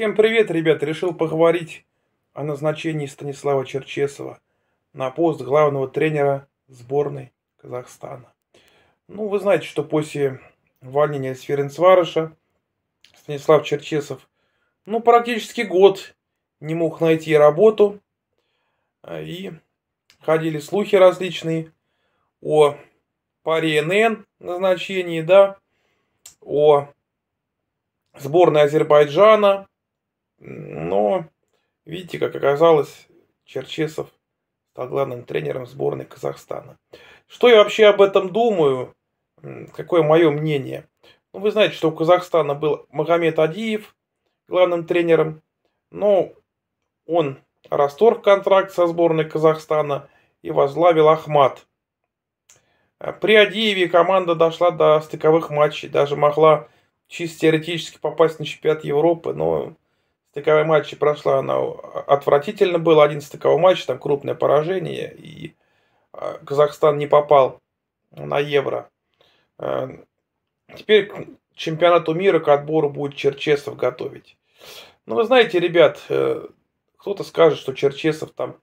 Всем привет, ребят! Решил поговорить о назначении Станислава Черчесова на пост главного тренера сборной Казахстана. Ну, вы знаете, что после увольнения из Ференцварыша Станислав Черчесов, ну, практически год не мог найти работу. И ходили слухи различные о паре НН назначении, да, о сборной Азербайджана, но, видите, как оказалось, Черчесов стал главным тренером сборной Казахстана. Что я вообще об этом думаю? Какое мое мнение? Ну, вы знаете, что у Казахстана был Магомед Адиев главным тренером, но ну, он расторг контракт со сборной Казахстана и возглавил Ахмат. А при Адиеве команда дошла до стыковых матчей, даже могла чисто теоретически попасть на чемпионат Европы, но Стыковые матчи прошла она отвратительно было. Один стыковой матч, там крупное поражение. И а, Казахстан не попал на Евро. Э, теперь к чемпионату мира к отбору будет Черчесов готовить. Ну, вы знаете, ребят, э, кто-то скажет, что Черчесов там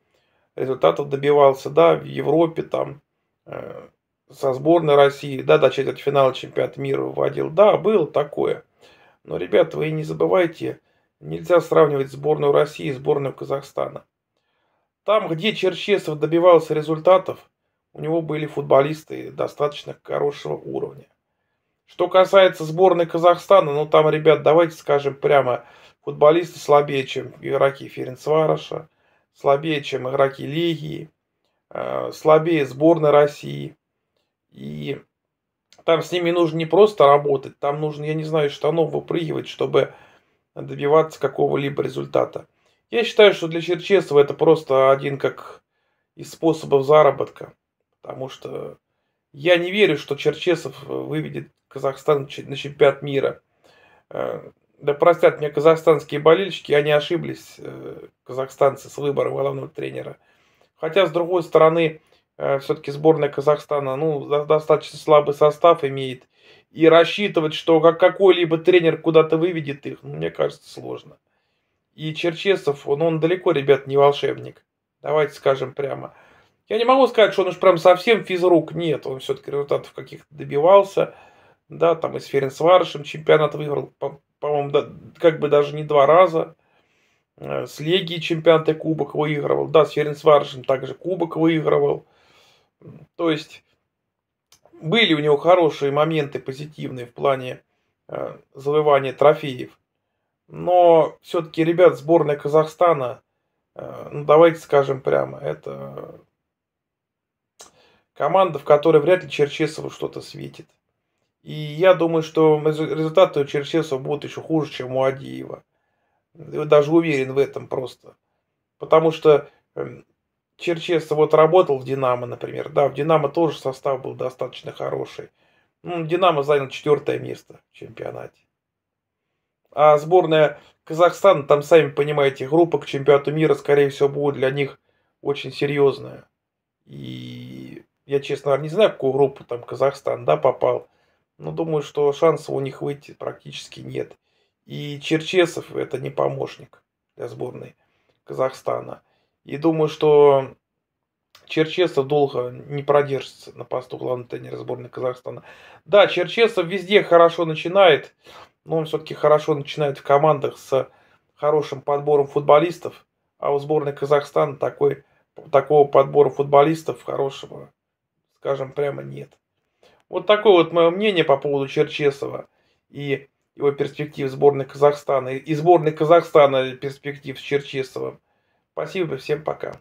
результатов добивался, да, в Европе там э, со сборной России, да, до четвертьфинала чемпионат мира выводил. Да, было такое. Но, ребят, вы не забывайте, Нельзя сравнивать сборную России и сборную Казахстана. Там, где Черчесов добивался результатов, у него были футболисты достаточно хорошего уровня. Что касается сборной Казахстана, ну там, ребят, давайте скажем прямо, футболисты слабее, чем игроки Ференцвараша, слабее, чем игроки Лигии, э, слабее сборной России. И там с ними нужно не просто работать, там нужно, я не знаю, штанов выпрыгивать, чтобы добиваться какого-либо результата. Я считаю, что для Черчесова это просто один как из способов заработка, потому что я не верю, что Черчесов э, выведет Казахстан на чемпионат мира. Э, да простят меня казахстанские болельщики, они ошиблись, э, казахстанцы, с выбором главного тренера. Хотя, с другой стороны, все-таки сборная Казахстана ну, достаточно слабый состав имеет и рассчитывать, что как какой-либо тренер куда-то выведет их, ну, мне кажется, сложно. И Черчесов, он, он далеко, ребят, не волшебник. Давайте скажем прямо. Я не могу сказать, что он уж прям совсем физрук. Нет, он все-таки результатов каких-то добивался. Да, там и с Ференсваршем чемпионат выиграл, по-моему, да, как бы даже не два раза. Э, с Легией чемпионат и кубок выигрывал. Да, с Ференсваршем также кубок выигрывал. То есть были у него хорошие моменты, позитивные в плане э, завоевания трофеев. Но все-таки, ребят, сборная Казахстана, э, ну давайте скажем прямо, это команда, в которой вряд ли Черчесову что-то светит. И я думаю, что результаты у Черчесова будут еще хуже, чем у Адиева. Я даже уверен в этом просто. Потому что эм, Черчесов вот работал в «Динамо», например, да, в «Динамо» тоже состав был достаточно хороший. Ну, «Динамо» занял четвертое место в чемпионате. А сборная Казахстана, там, сами понимаете, группа к чемпионату мира, скорее всего, будет для них очень серьезная. И я, честно, не знаю, в какую группу там Казахстан да, попал. Но думаю, что шансов у них выйти практически нет. И Черчесов это не помощник для сборной Казахстана. И думаю, что Черчесов долго не продержится на посту главного тренера сборной Казахстана. Да, Черчесов везде хорошо начинает, но он все-таки хорошо начинает в командах с хорошим подбором футболистов, а у сборной Казахстана такой, такого подбора футболистов хорошего, скажем, прямо нет. Вот такое вот мое мнение по поводу Черчесова и его перспектив сборной Казахстана, и сборной Казахстана перспектив с Черчесовым. Спасибо всем, пока.